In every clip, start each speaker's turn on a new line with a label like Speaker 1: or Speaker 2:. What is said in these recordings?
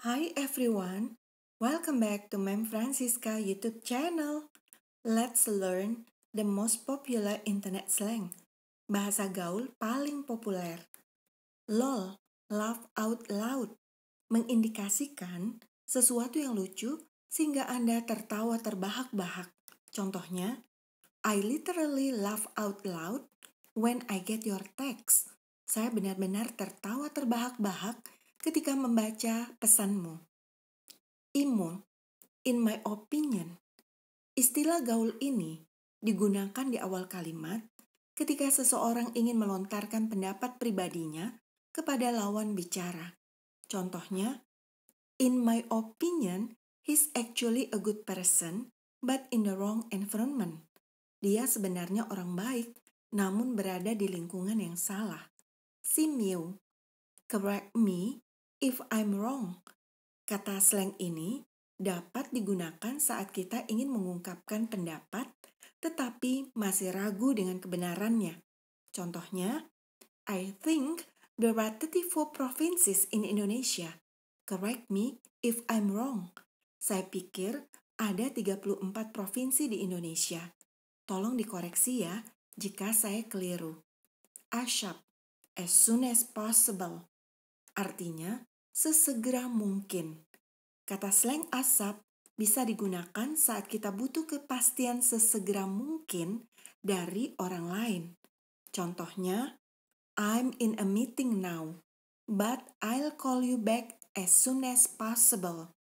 Speaker 1: Hi everyone, welcome back to Mem Francisca YouTube channel. Let's learn the most popular internet slang. Bahasa gaul paling populer. LOL, laugh out loud, mengindikasikan sesuatu yang lucu sehingga Anda tertawa terbahak-bahak. Contohnya, I literally laugh out loud when I get your text. Saya benar-benar tertawa terbahak-bahak ketika membaca pesanmu. Imul, in my opinion, istilah gaul ini digunakan di awal kalimat ketika seseorang ingin melontarkan pendapat pribadinya kepada lawan bicara. Contohnya, in my opinion, he's actually a good person, but in the wrong environment. Dia sebenarnya orang baik, namun berada di lingkungan yang salah. Simiu, correct me if I'm wrong. Kata slang ini dapat digunakan saat kita ingin mengungkapkan pendapat tetapi masih ragu dengan kebenarannya. Contohnya, I think there are 34 provinces in Indonesia. Correct me if I'm wrong. Saya pikir ada 34 provinsi di Indonesia. Tolong dikoreksi ya jika saya keliru. Ashab, as soon as possible. Artinya, sesegera mungkin. Kata slang asap bisa digunakan saat kita butuh kepastian sesegera mungkin dari orang lain. Contohnya, I'm in a meeting now, but I'll call you back as soon as possible.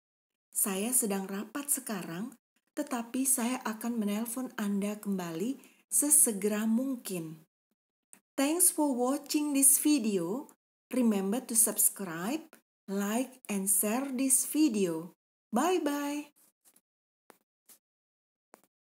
Speaker 1: Saya sedang rapat sekarang, tetapi saya akan menelpon Anda kembali sesegera mungkin. Thanks for watching this video. Remember to subscribe like and share this video. Bye bye.